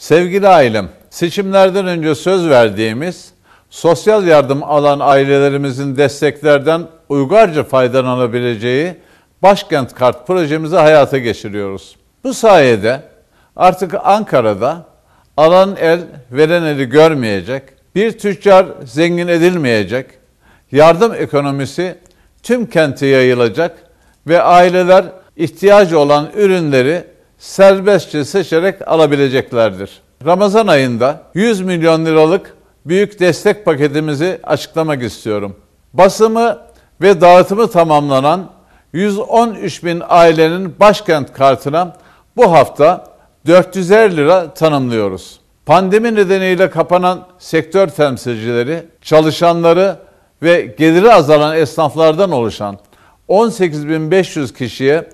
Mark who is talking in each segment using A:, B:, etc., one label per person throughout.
A: Sevgili ailem, seçimlerden önce söz verdiğimiz sosyal yardım alan ailelerimizin desteklerden uygarca faydalanabileceği Başkent Kart projemizi hayata geçiriyoruz. Bu sayede artık Ankara'da alan el veren eli görmeyecek, bir tüccar zengin edilmeyecek, yardım ekonomisi tüm kente yayılacak ve aileler ihtiyacı olan ürünleri serbestçe seçerek alabileceklerdir. Ramazan ayında 100 milyon liralık büyük destek paketimizi açıklamak istiyorum. Basımı ve dağıtımı tamamlanan 113 bin ailenin başkent kartına bu hafta 450 er lira tanımlıyoruz. Pandemi nedeniyle kapanan sektör temsilcileri, çalışanları ve geliri azalan esnaflardan oluşan 18.500 kişiye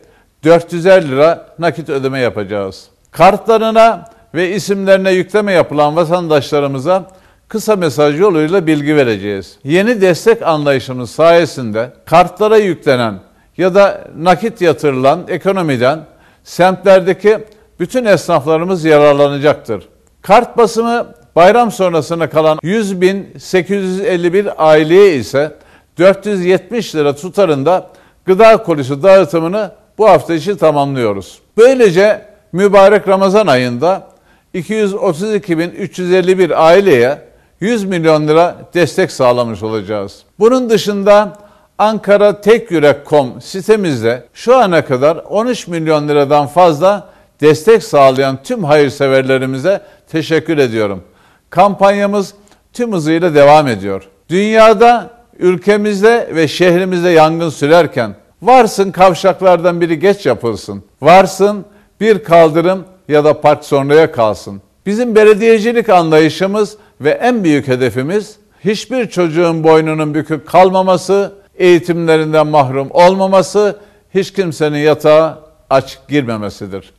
A: 450 lira nakit ödeme yapacağız. Kartlarına ve isimlerine yükleme yapılan vatandaşlarımıza kısa mesaj yoluyla bilgi vereceğiz. Yeni destek anlayışımız sayesinde kartlara yüklenen ya da nakit yatırılan ekonomiden semtlerdeki bütün esnaflarımız yararlanacaktır. Kart basımı bayram sonrasına kalan 100.851 aileye ise 470 lira tutarında gıda kolisi dağıtımını bu hafta işi tamamlıyoruz. Böylece mübarek Ramazan ayında 232.351 aileye 100 milyon lira destek sağlamış olacağız. Bunun dışında Ankara Tekyürek.com sitemizde şu ana kadar 13 milyon liradan fazla destek sağlayan tüm hayırseverlerimize teşekkür ediyorum. Kampanyamız tüm hızıyla devam ediyor. Dünyada, ülkemizde ve şehrimizde yangın sürerken Varsın kavşaklardan biri geç yapılsın. Varsın bir kaldırım ya da park sonraya kalsın. Bizim belediyecilik anlayışımız ve en büyük hedefimiz hiçbir çocuğun boynunun bükük kalmaması, eğitimlerinden mahrum olmaması, hiç kimsenin yatağa aç girmemesidir.